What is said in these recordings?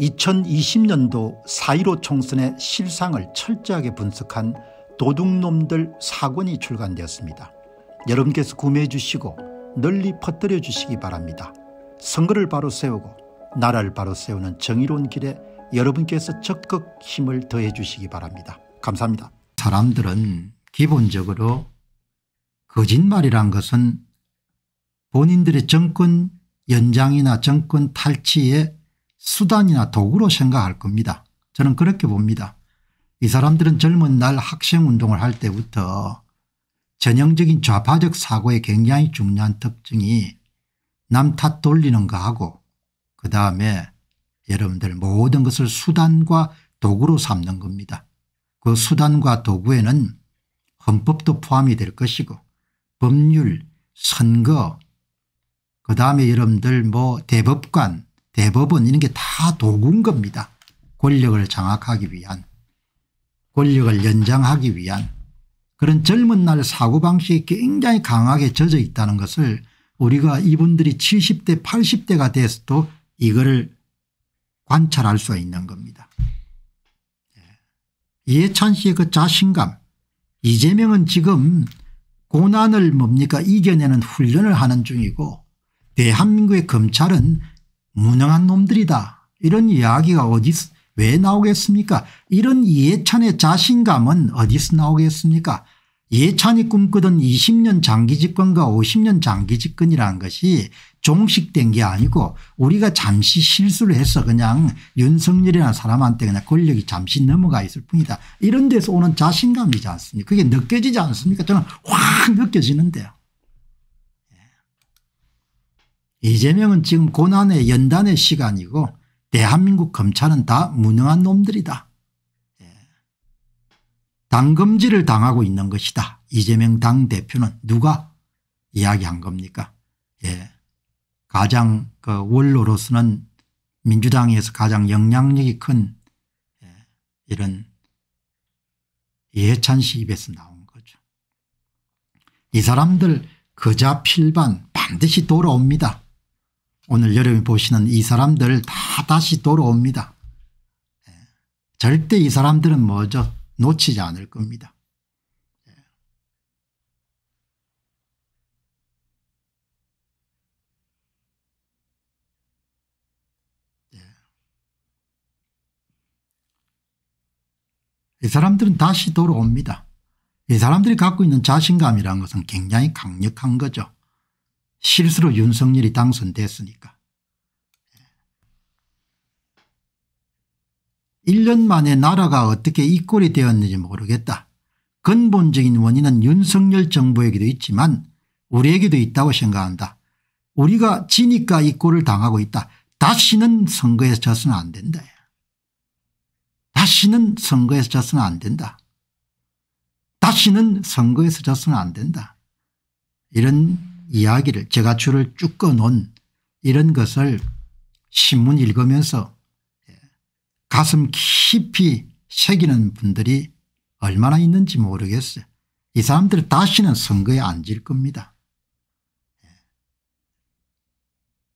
2020년도 4.15 총선의 실상을 철저하게 분석한 도둑놈들 사권이 출간되었습니다. 여러분께서 구매해 주시고 널리 퍼뜨려 주시기 바랍니다. 선거를 바로 세우고 나라를 바로 세우는 정의로운 길에 여러분께서 적극 힘을 더해 주시기 바랍니다. 감사합니다. 사람들은 기본적으로 거짓말이란 것은 본인들의 정권 연장이나 정권 탈취에 수단이나 도구로 생각할 겁니다. 저는 그렇게 봅니다. 이 사람들은 젊은 날 학생운동을 할 때부터 전형적인 좌파적 사고의 굉장히 중요한 특징이 남 탓 돌리는 거 하고 그 다음에 여러분들 모든 것을 수단과 도구로 삼는 겁니다. 그 수단과 도구에는 헌법도 포함이 될 것이고 법률, 선거, 그 다음에 여러분들 뭐 대법관 대법원 이런 게 다 도구인 겁니다. 권력을 장악하기 위한 권력을 연장하기 위한 그런 젊은 날 사고방식이 굉장히 강하게 젖어 있다는 것을 우리가 이분들이 70대 80대가 돼서도 이거를 관찰할 수 있는 겁니다. 예. 이해찬 씨의 그 자신감 이재명은 지금 고난을 뭡니까 이겨내는 훈련을 하는 중이고 대한민국의 검찰은 무능한 놈들이다. 이런 이야기가 어디서 왜 나오겠습니까 이런 예찬의 자신감은 어디서 나오겠습니까 예찬이 꿈꾸던 20년 장기집권과 50년 장기집권이라는 것이 종식된 게 아니고 우리가 잠시 실수를 해서 그냥 윤석열이라는 사람한테 그냥 권력이 잠시 넘어가 있을 뿐이다. 이런 데서 오는 자신감이지 않습니까 그게 느껴지지 않습니까 저는 확 느껴지는데요. 이재명은 지금 고난의 연단의 시간이고 대한민국 검찰은 다 무능한 놈들이다. 예. 당금질을 당하고 있는 것이다. 이재명 당대표는 누가 이야기한 겁니까 예. 가장 그 원로로서는 민주당에서 가장 영향력이 큰 예. 이런 이찬씨 입에서 나온 거죠. 이 사람들 거자 필반 반드시 돌아옵니다. 오늘 여러분이 보시는 이 사람들 다 다시 돌아옵니다. 예. 절대 이 사람들은 뭐죠? 놓치지 않을 겁니다. 예. 예. 이 사람들은 다시 돌아옵니다. 이 사람들이 갖고 있는 자신감이라는 것은 굉장히 강력한 거죠. 실수로 윤석열이 당선됐으니까. 1년 만에 나라가 어떻게 이 꼴이 되었는지 모르겠다. 근본적인 원인은 윤석열 정부에게도 있지만 우리에게도 있다고 생각한다. 우리가 지니까 이 꼴을 당하고 있다. 다시는 선거에서 져서는 안 된다. 다시는 선거에서 져서는 안 된다. 다시는 선거에서 져서는 안 된다. 이런 이야기를 제가출을쭉 꺼놓은 이런 것을 신문 읽으면서 예, 가슴 깊이 새기는 분들이 얼마나 있는지 모르겠어요. 이 사람들 다시는 선거에 앉을 겁니다. 예.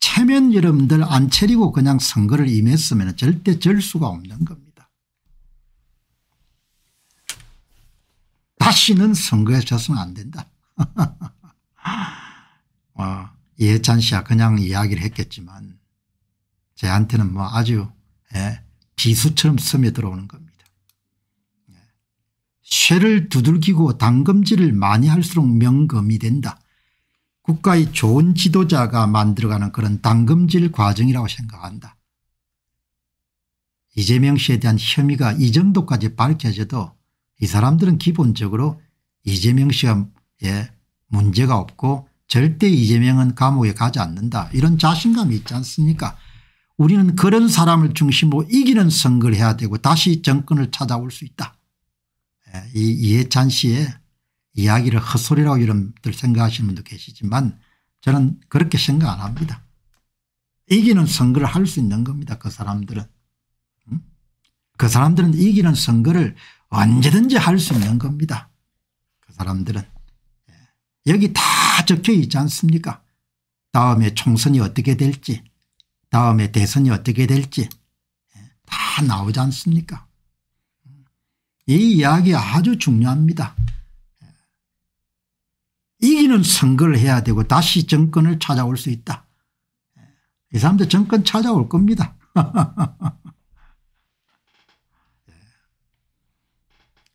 체면 여러분들 안 차리고 그냥 선거를 임했으면 절대 절 수가 없는 겁니다. 다시는 선거에 져서는 안 된다. 어, 이해찬 씨야 그냥 이야기를 했겠지만 제한테는뭐 아주 예, 비수처럼 섬에 들어오는 겁니다. 예. 쇠를 두들기고 당금질을 많이 할수록 명검이 된다. 국가의 좋은 지도자가 만들어가는 그런 당금질 과정이라고 생각한다. 이재명 씨에 대한 혐의가 이 정도까지 밝혀져도 이 사람들은 기본적으로 이재명 씨가 예, 문제가 없고 절대 이재명은 감옥에 가지 않는다 이런 자신감이 있지 않습니까 우리는 그런 사람을 중심으로 이기는 선거를 해야 되고 다시 정권을 찾아올 수 있다. 예, 이 이해찬 씨의 이야기를 헛소리라고 여러분들 생각하시는 분도 계시지만 저는 그렇게 생각 안 합니다. 이기는 선거를 할 수 있는 겁니다. 그 사람들은. 그 사람들은 이기는 선거를 언제든지 할 수 있는 겁니다. 그 사람들은. 예, 여기 다다 적혀 있지 않습니까 다음에 총선이 어떻게 될지 다음에 대선이 어떻게 될지 예, 다 나오지 않습니까 이 이야기 아주 중요합니다. 예. 이기는 선거를 해야 되고 다시 정권을 찾아올 수 있다. 예, 이 사람들 정권 찾아올 겁니다.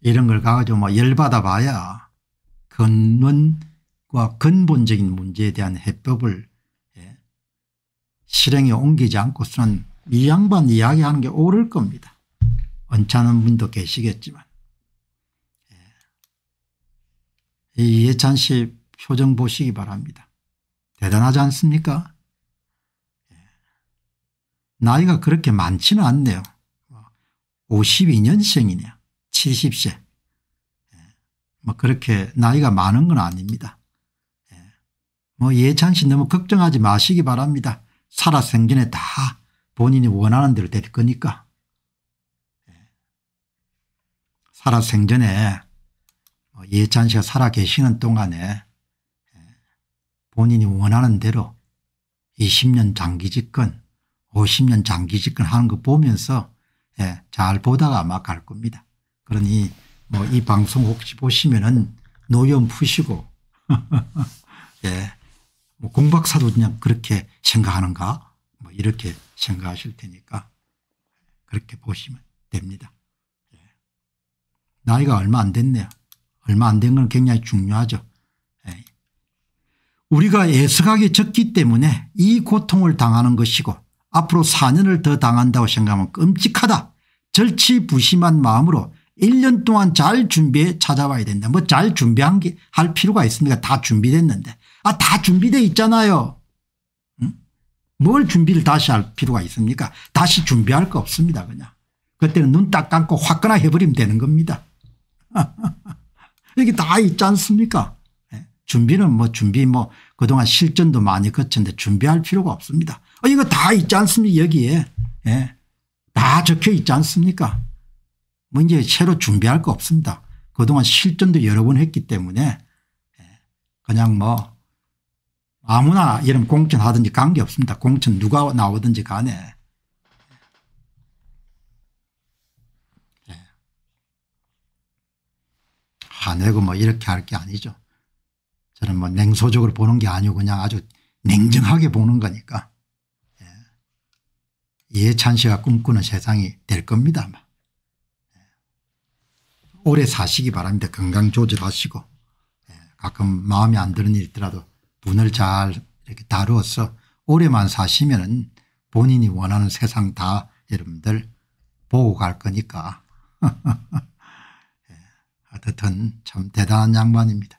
이런 걸 가지고 뭐 열받아 봐야 근원 과 근본적인 문제에 대한 해법을 예, 실행에 옮기지 않고서는 이 양반 이야기하는 게 옳을 겁니다. 언짢은 분도 계시겠지만. 예. 이 예찬 씨 표정 보시기 바랍니다. 대단하지 않습니까? 예. 나이가 그렇게 많지는 않네요. 52년생이냐 70세. 예. 뭐 그렇게 나이가 많은 건 아닙니다. 뭐 예찬 씨 너무 걱정하지 마시기 바랍니다. 살아생전에 다 본인이 원하는 대로 될 거니까. 예. 살아생전에 뭐 예찬 씨가 살아 계시는 동안에 예. 본인이 원하는 대로 20년 장기 집권 50년 장기 집권 하는 거 보면서 예, 잘 보다가 아마 갈 겁니다. 그러니 뭐 이 방송 혹시 보시면은 노염 푸시고 예, 뭐 공박사도 그냥 그렇게 생각하는가 뭐 이렇게 생각하실 테니까 그렇게 보시면 됩니다. 예. 나이가 얼마 안 됐네요. 얼마 안 된 건 굉장히 중요하죠. 예. 우리가 예측하기 적기 때문에 이 고통을 당하는 것이고 앞으로 4년을 더 당한다고 생각하면 끔찍하다. 절치부심한 마음으로 1년 동안 잘 준비해 찾아와야 된다. 뭐 잘 준비한 게할 필요가 있습니까? 다 준비됐는데. 아, 다 준비되어 있잖아요. 응? 뭘 준비를 다시 할 필요가 있습니까? 다시 준비할 거 없습니다. 그냥. 그때는 눈 딱 감고 화끈하 해버리면 되는 겁니다. 여기 다 있지 않습니까? 예? 준비는 뭐 준비 뭐 그동안 실전도 많이 거쳤는데 준비할 필요가 없습니다. 아, 이거 다 있지 않습니까? 여기에. 예. 다 적혀 있지 않습니까? 뭐 이제 새로 준비할 거 없습니다. 그동안 실전도 여러 번 했기 때문에 예? 그냥 뭐 아무나 이런 공천 하든지 관계없습니다. 공천 누가 나오든지 간에. 화내고 예. 아, 뭐 이렇게 할 게 아니죠. 저는 뭐 냉소적으로 보는 게 아니고 그냥 아주 냉정하게 보는 거니까. 예. 이해찬 씨가 꿈꾸는 세상이 될 겁니다. 아마. 예. 오래 사시기 바랍니다. 건강 조절하시고 가끔 마음에 안 드는 일 있더라도 문을 잘 이렇게 다루어서 오래만 사시면은 본인이 원하는 세상 다 여러분들 보고 갈 거니까. 예, 하여튼 참 대단한 양반입니다.